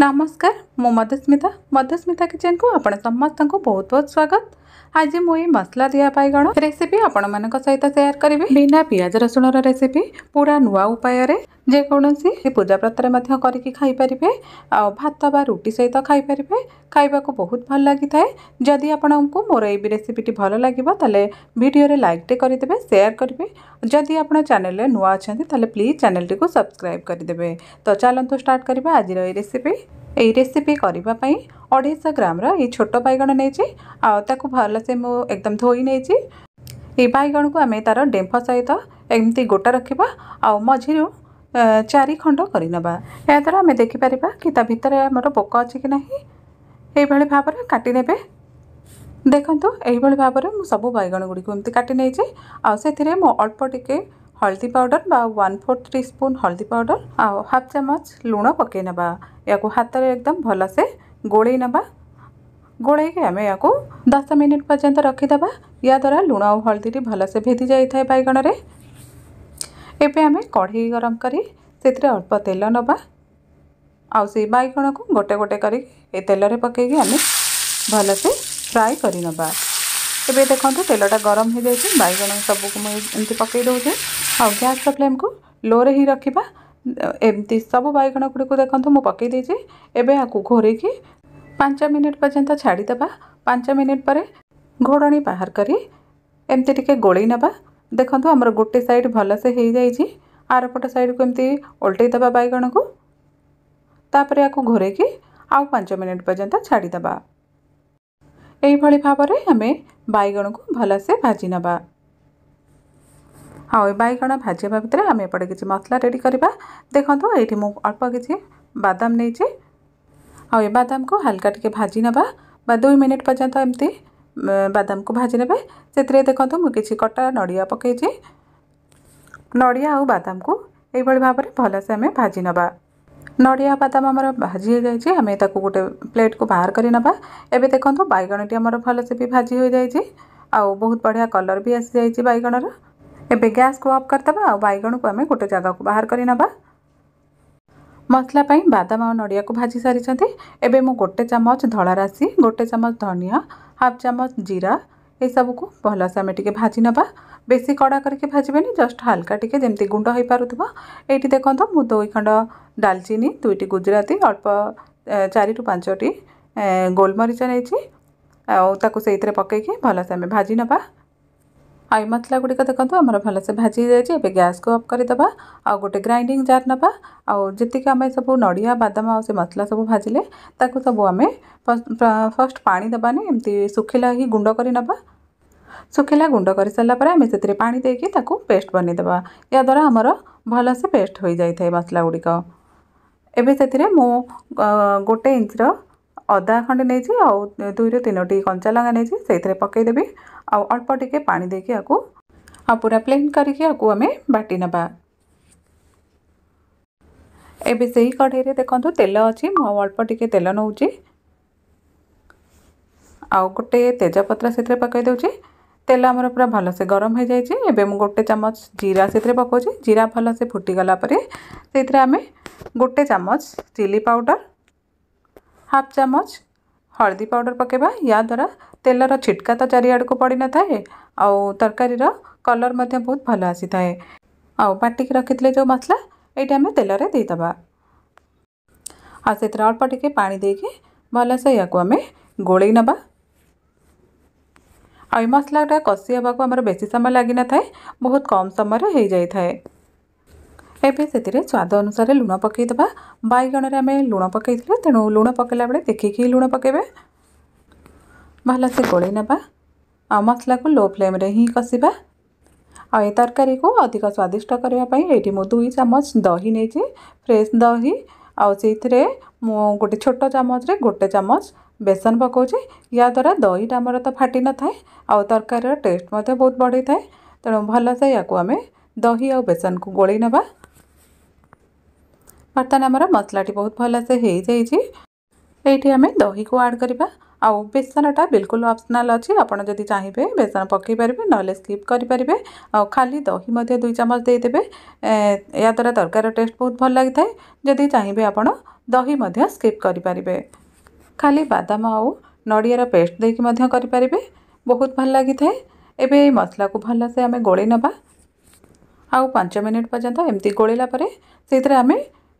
नमस्कार मु मधुस्मिता मधुस्मिता किचेन को आप समस्त बहुत बहुत स्वागत आज मुझे मसला दिया बैगण रेसीपी आपण मान सहित सेयार करी बिना पिज रसुण रेसीपी पूरा नुआ उपाय जेकोसी पूजा पत्र कर भात बा रुटी सहित खाई खाइबा को बहुत भल लगी था जदि आपण को मोर येसीपी भल लगे तेल भिडियो लाइकटे करदे सेयार करेंगे जदि आप चेल नुआ अच्छा प्लीज चेल्टी को सब्सक्राइब करदे तो चलो स्टार्ट करवा आज रेसीपी ଏଇ ରେସିପି କରିବା ପାଇଁ ଅଢ଼େଇଶହ ଗ୍ରାମର ଏଇ ଛୋଟ ବାଇଗଣ ନେଇଛି ଆଉ ତାକୁ ଭଲସେ ମୁଁ ଏକଦମ ଧୋଇ ନେଇଛି ଏଇ ବାଇଗଣକୁ ଆମେ ତା'ର ଡେମ୍ଫ ସହିତ ଏମିତି ଗୋଟା ରଖିବା ଆଉ ମଝିରୁ ଚାରି ଖଣ୍ଡ କରିନେବା ଏହାଦ୍ୱାରା ଆମେ ଦେଖିପାରିବା କି ତା ଭିତରେ ଆମର ପୋକ ଅଛି କି ନାହିଁ ଏଇଭଳି ଭାବରେ କାଟିନେବେ ଦେଖନ୍ତୁ ଏହିଭଳି ଭାବରେ ମୁଁ ସବୁ ବାଇଗଣ ଗୁଡ଼ିକୁ ଏମିତି କାଟି ନେଇଛି ଆଉ ସେଥିରେ ମୁଁ ଅଳ୍ପ ଟିକେ हल्दी powder one fourth teaspoon हल्दी पाउडर आउ हाफ चमच लुण पकईने या हाथ में एकदम भलसे गोल गोल या दस मिनिट पर्यटन रखिद यादारा लुण और हल्दी भलसे भेदी जाए बैगण से एवं आम कढ़ी गरम करल्प तेल नवा आउ से को गोटे गोटे कर तेल में पकईकि आम भलसे फ्राए करवा एवं देखो तेलटा गरम हो जाए बैग सब कुछ पकईदे आ गैस फ्लेम को लोरे ही रखा एमती सब बैगण गुड़ी देखते मुझे पकईदेज एवं आपको घोर की पांच मिनिट पर्यंत छाड़देव पा। पांच मिनिट पर घोड़ी बाहर करमती गोल ना देखो आमर गोटे सैड भलसे हो जाए आरपट सैड को एमती ओल्टईद बैगण को घोर की आउ पांच मिनिट पर्यटन छाड़देव ଏଇଭଳି ଭାବରେ ଆମେ ବାଇଗଣକୁ ଭଲସେ ଭାଜି ନେବା ଆଉ ଏ ବାଇଗଣ ଭାଜିବା ଭିତରେ ଆମେ ଏପଟେ କିଛି ମସଲା ରେଡ଼ି କରିବା ଦେଖନ୍ତୁ ଏଇଠି ମୁଁ ଅଳ୍ପ କିଛି ବାଦାମ ନେଇଛି ଆଉ ଏ ବାଦାମକୁ ହାଲକା ଟିକେ ଭାଜି ନେବା ବା ଦୁଇ ମିନିଟ୍ ପର୍ଯ୍ୟନ୍ତ ଏମିତି ବାଦାମକୁ ଭାଜି ନେବେ ସେଥିରେ ଦେଖନ୍ତୁ ମୁଁ କିଛି କଟା ନଡ଼ିଆ ପକାଇଛି ନଡ଼ିଆ ଆଉ ବାଦାମକୁ ଏଇଭଳି ଭାବରେ ଭଲସେ ଆମେ ଭାଜି ନେବା ନଡ଼ିଆ ବାଦାମ ଆମର ଭାଜି ହୋଇଯାଇଛି ଆମେ ତାକୁ ଗୋଟେ ପ୍ଲେଟ୍କୁ ବାହାର କରି ନେବା ଏବେ ଦେଖନ୍ତୁ ବାଇଗଣଟି ଆମର ଭଲସେ ବି ଭାଜି ହୋଇଯାଇଛି ଆଉ ବହୁତ ବଢ଼ିଆ କଲର୍ ବି ଆସିଯାଇଛି ବାଇଗଣର ଏବେ ଗ୍ୟାସ୍କୁ ଅଫ୍ କରିଦେବା ଆଉ ବାଇଗଣକୁ ଆମେ ଗୋଟେ ଜାଗାକୁ ବାହାର କରି ନେବା ମସଲା ପାଇଁ ବାଦାମ ଆଉ ନଡ଼ିଆକୁ ଭାଜି ସାରିଛନ୍ତି ଏବେ ମୁଁ ଗୋଟେ ଚାମଚ ଧଳା ରାଶି ଗୋଟେ ଚାମଚ ଧନିଆ ହାଫ୍ ଚାମଚ ଜିରା ଏସବୁକୁ ଭଲସେ ଆମେ ଟିକେ ଭାଜି ନେବା बेसी कड़ा करके भाजबे जस्ट हाल्का टी जमी गुंड हो पार ये देखो मुझ दुई खंड डालचीनी दुईट गुजराती अल्प चारु पांचटी गोलमरीच नहीं सही पकईकि भलसे आम भाजने आई मसला गुड़िक देखो आम भलसे भाजी जाए गैस को अफ करदे आ गोटे ग्राइंडिंग जार ना आक आम सब नड़िया बादाम आ मसला सब भाजले सब आम फर्स्ट पा दबानी एमती शुखला ही गुंड ना सुखला गुंड कर सारापर आम से पा दे कि पेस्ट बनईद यादारा आमर भल से पेस्ट हो जाए मसला गुड़िक एवं से मु गोटे इंच रदा खंड नहीं दुई रु तीनो कंचा लंगा नहीं पकईदेवी आल्प अल्प टिके पा देखिए आपको पूरा प्लेन करें बाटि नवा एवं से ही कढ़ई देखु तेल अच्छी मुल्प टिके तेल नौ गोटे तेजपत्र से पकईदे तेल आम पूरा भलसे गरम हो जाए गोटे चामच जीरा से पकाचे जीरा भलसे फुटिगला गोटे चामच चिली पाउडर हाफ चमच हल्दी पाउडर पकेबा या द्वारा तेलर छिटका तो चारिड़ को पड़ न था आउ तरकारी कलर मध्य बहुत भल आसी थाए आटिक रखी थे जो मसला ये आम तेल देदबा अल्प टिके पा दे कि भलसे या गोल नवा आउ मसलाटा कषि हाँ आम बेस समय लग न था बहुत कम समय हो जाए एवं स्वाद अनुसार लुण पकईदे बैगण में आम लुण पकई तेणु लुण पकला बेल देखिक लुण पकेबे भलसे गोई ने मसला को लो फ्लेम ही कषा आ तरकारी को अधिक स्वादिष्ट करने दुई चामच दही नहीं फ्रेश दही आई गोटे छोट चमच गोटे चामच बेसन पकोचे या द्वारा दहीटा मोर तो फाटि न थाए आ तरकार टेस्ट मत बहुत बढ़ी थाए तेणु भल से या दही आ बेसन को गोल ना बर्तन आम मसलाटी बहुत भल से हो जाए ये दही को आड करवा आ बेसनटा बिलकुल अप्सनाल अच्छी आपत जब चाहिए बेसन पारे ना स्कीप करेंगे खाली दही दुई चामच देदे या द्वारा तरकार टेस्ट बहुत भल लगी जदि चाहिए आप दही स्कीप करें खाली बादाम आउ नड़िया पेस्ट देखे बहुत भल लगी एवं मसला को भल से आम गोल ना आँच मिनिट पर्यटन एमती गोल आम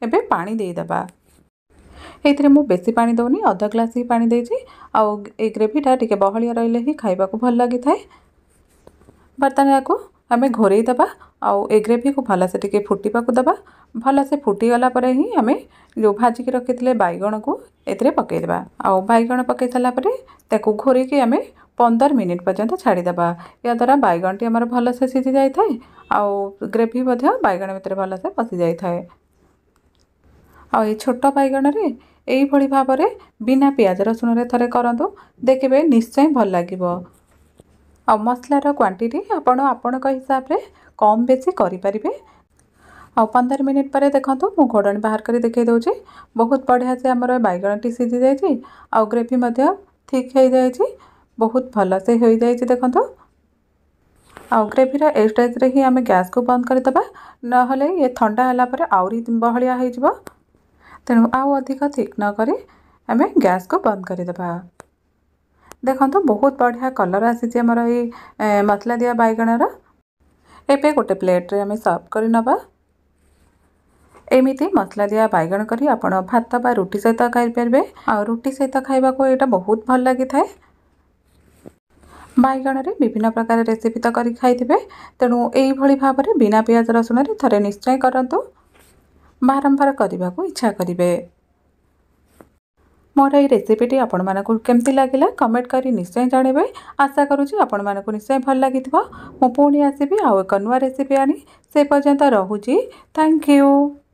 एद ये मुझे बेस पा दौनी अध ग्लास ही पा दे ग्रेविटा टी बहलिया रही खावाक भल लगी बर्तन या आम घोरई दबा आउ एग्रेवी को भलसे टे फुटा को दबा भलसे फुटीगला ही आम जो भाजिकी रखी बैगन को ये पकईद आईगण पक सारापर ताक घोरिक आम पंदर मिनिट पर्यंत छाड़ीद यादारा बैगण टी आम भलसे सीझी जाए आउ ग्रेवी बैगण भितर भलसे पशि जाए आ छोट बैगण से यही भाव में बिना पिज रसुण थे करूँ देखे निश्चय भल लगे आ मसलार क्वांटीटी आपण आपण हिसाब से कम बेसी करें आ पंदर मिनिट पर देखो मुझे घोड़ी बाहर कर देखेद बहुत बढ़िया से आम बैगणटी सीझी जाए ग्रेवी ठीक हो जाए बहुत भल से हो जाए देखो आ ग्रेवीर ए स्टेज रे ही आम गैस को बंद करदे ना ये थंडा है आहरी बहलिया तेणु आउ अधिक नक आम गैस को बंद करदे ଦେଖନ୍ତୁ ବହୁତ ବଢ଼ିଆ କଲର୍ ଆସିଛି ଆମର ଏଇ ମସଲା ଦିଆ ବାଇଗଣର ଏବେ ଗୋଟେ ପ୍ଲେଟ୍ରେ ଆମେ ସର୍ଭ କରିନେବା ଏମିତି ମସଲା ଦିଆ ବାଇଗଣ କରି ଆପଣ ଭାତ ବା ରୁଟି ସହିତ ଖାଇପାରିବେ ଆଉ ରୁଟି ସହିତ ଖାଇବାକୁ ଏଇଟା ବହୁତ ଭଲ ଲାଗିଥାଏ ବାଇଗଣରେ ବିଭିନ୍ନ ପ୍ରକାର ରେସିପି ତ କରି ଖାଇଥିବେ ତେଣୁ ଏଇଭଳି ଭାବରେ ବିନା ପିଆଜ ରସୁଣରେ ଥରେ ନିଶ୍ଚୟ କରନ୍ତୁ ବାରମ୍ବାର କରିବାକୁ ଇଚ୍ଛା କରିବେ ମୋର ଏଇ ରେସିପିଟି ଆପଣମାନଙ୍କୁ କେମିତି ଲାଗିଲା କମେଣ୍ଟ କରି ନିଶ୍ଚୟ ଜଣାଇବେ ଆଶା କରୁଛି ଆପଣମାନଙ୍କୁ ନିଶ୍ଚୟ ଭଲ ଲାଗିଥିବ ମୁଁ ପୁଣି ଆସିବି ଆଉ ଏକ ନୂଆ ରେସିପି ଆଣି ସେ ପର୍ଯ୍ୟନ୍ତ ରହୁଛି ଥ୍ୟାଙ୍କ ୟୁ